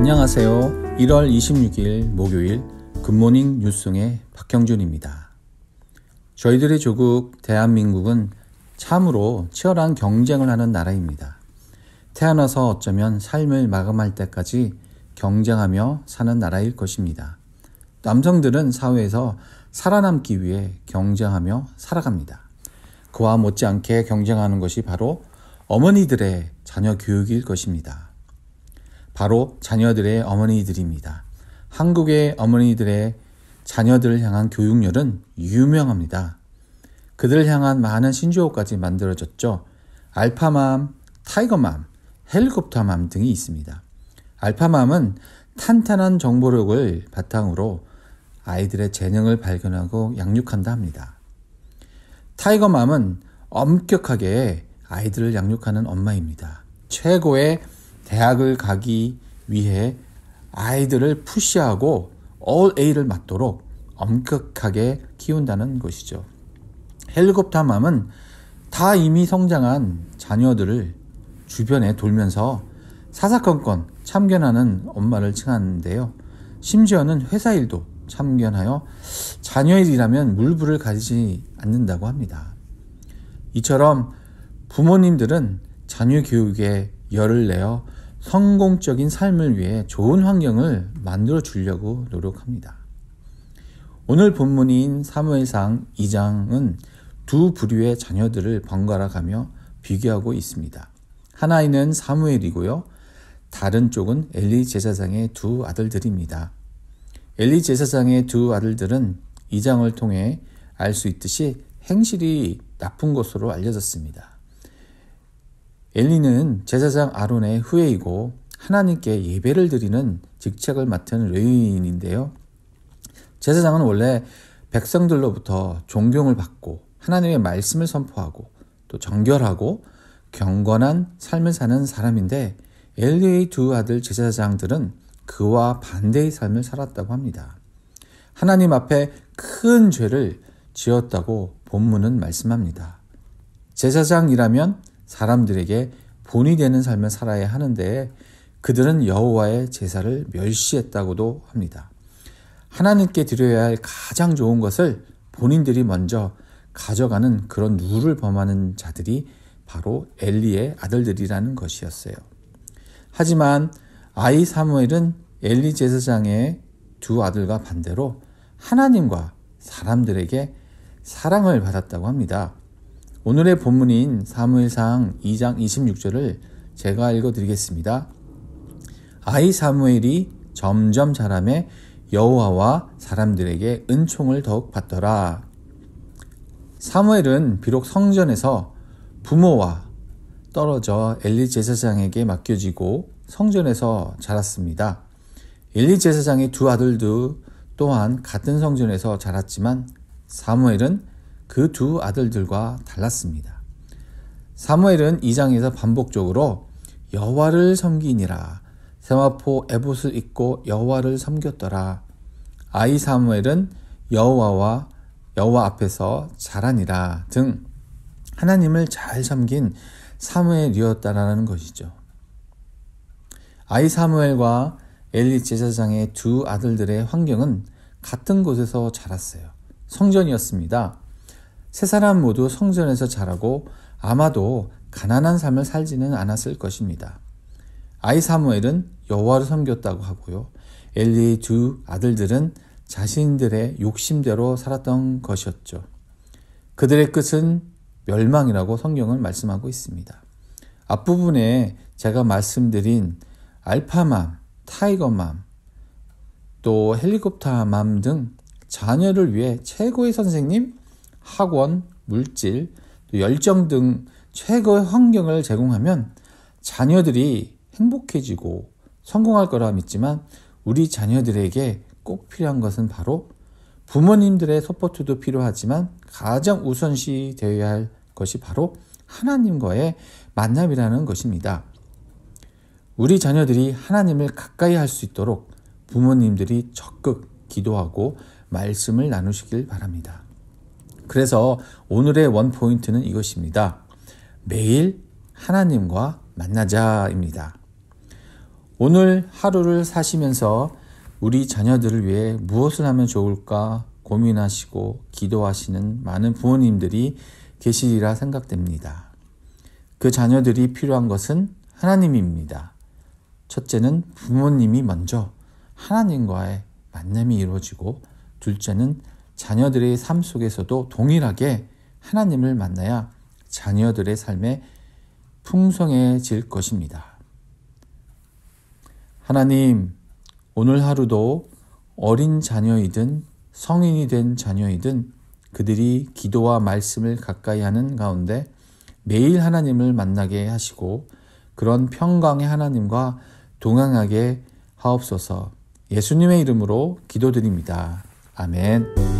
안녕하세요. 1월 26일 목요일 굿모닝 뉴스의 박형준입니다. 저희들의 조국 대한민국은 참으로 치열한 경쟁을 하는 나라입니다. 태어나서 어쩌면 삶을 마감할 때까지 경쟁하며 사는 나라일 것입니다. 남성들은 사회에서 살아남기 위해 경쟁하며 살아갑니다. 그와 못지않게 경쟁하는 것이 바로 어머니들의 자녀 교육일 것입니다. 바로 자녀들의 어머니들입니다. 한국의 어머니들의 자녀들을 향한 교육열은 유명합니다. 그들을 향한 많은 신조어까지 만들어졌죠. 알파맘, 타이거맘, 헬리콥터맘 등이 있습니다. 알파맘은 탄탄한 정보력을 바탕으로 아이들의 재능을 발견하고 양육한다 합니다. 타이거맘은 엄격하게 아이들을 양육하는 엄마입니다. 최고의 대학을 가기 위해 아이들을 푸시하고 all A를 맞도록 엄격하게 키운다는 것이죠. 헬리콥터 맘은 다 이미 성장한 자녀들을 주변에 돌면서 사사건건 참견하는 엄마를 칭하는데요. 심지어는 회사 일도 참견하여 자녀 일이라면 물불을 가리지 않는다고 합니다. 이처럼 부모님들은 자녀 교육에 열을 내어 성공적인 삶을 위해 좋은 환경을 만들어 주려고 노력합니다. 오늘 본문인 사무엘상 2장은 두 부류의 자녀들을 번갈아 가며 비교하고 있습니다. 하나이는 사무엘이고요. 다른 쪽은 엘리 제사장의 두 아들들입니다. 엘리 제사장의 두 아들들은 2장을 통해 알 수 있듯이 행실이 나쁜 것으로 알려졌습니다. 엘리는 제사장 아론의 후예이고 하나님께 예배를 드리는 직책을 맡은 레위인인데요. 제사장은 원래 백성들로부터 존경을 받고 하나님의 말씀을 선포하고 또 정결하고 경건한 삶을 사는 사람인데 엘리의 두 아들 제사장들은 그와 반대의 삶을 살았다고 합니다. 하나님 앞에 큰 죄를 지었다고 본문은 말씀합니다. 제사장이라면 사람들에게 본이 되는 삶을 살아야 하는데 그들은 여호와의 제사를 멸시했다고도 합니다. 하나님께 드려야 할 가장 좋은 것을 본인들이 먼저 가져가는 그런 룰을 범하는 자들이 바로 엘리의 아들들이라는 것이었어요. 하지만 아이 사무엘은 엘리 제사장의 두 아들과 반대로 하나님과 사람들에게 사랑을 받았다고 합니다. 오늘의 본문인 사무엘상 2장 26절을 제가 읽어드리겠습니다. 아이 사무엘이 점점 자람에 여호와와 사람들에게 은총을 더욱 받더라. 사무엘은 비록 성전에서 부모와 떨어져 엘리 제사장에게 맡겨지고 성전에서 자랐습니다. 엘리 제사장의 두 아들도 또한 같은 성전에서 자랐지만 사무엘은 그두 아들들과 달랐습니다. 사무엘은 2장에서 반복적으로 여호와를 섬기니라 세마포 에봇을 입고 여호와를 섬겼더라 아이 사무엘은 여호와와 여호와 앞에서 자라니라 등 하나님을 잘 섬긴 사무엘이었다라는 것이죠. 아이 사무엘과 엘리 제사장의 두 아들들의 환경은 같은 곳에서 자랐어요. 성전이었습니다. 세 사람 모두 성전에서 자라고 아마도 가난한 삶을 살지는 않았을 것입니다. 아이 사무엘은 여호와를 섬겼다고 하고요. 엘리의 두 아들들은 자신들의 욕심대로 살았던 것이었죠. 그들의 끝은 멸망이라고 성경은 말씀하고 있습니다. 앞부분에 제가 말씀드린 알파맘, 타이거맘, 또 헬리콥터맘 등 자녀를 위해 최고의 선생님, 학원, 물질, 또 열정 등 최고의 환경을 제공하면 자녀들이 행복해지고 성공할 거라 믿지만 우리 자녀들에게 꼭 필요한 것은 바로 부모님들의 서포트도 필요하지만 가장 우선시 되어야 할 것이 바로 하나님과의 만남이라는 것입니다. 우리 자녀들이 하나님을 가까이 할 수 있도록 부모님들이 적극 기도하고 말씀을 나누시길 바랍니다. 그래서 오늘의 원 포인트는 이것입니다. 매일 하나님과 만나자입니다. 오늘 하루를 사시면서 우리 자녀들을 위해 무엇을 하면 좋을까 고민하시고 기도하시는 많은 부모님들이 계시리라 생각됩니다. 그 자녀들이 필요한 것은 하나님입니다. 첫째는 부모님이 먼저 하나님과의 만남이 이루어지고 둘째는 자녀들의 삶 속에서도 동일하게 하나님을 만나야 자녀들의 삶에 풍성해질 것입니다. 하나님, 오늘 하루도 어린 자녀이든 성인이 된 자녀이든 그들이 기도와 말씀을 가까이 하는 가운데 매일 하나님을 만나게 하시고 그런 평강의 하나님과 동행하게 하옵소서 예수님의 이름으로 기도드립니다. 아멘.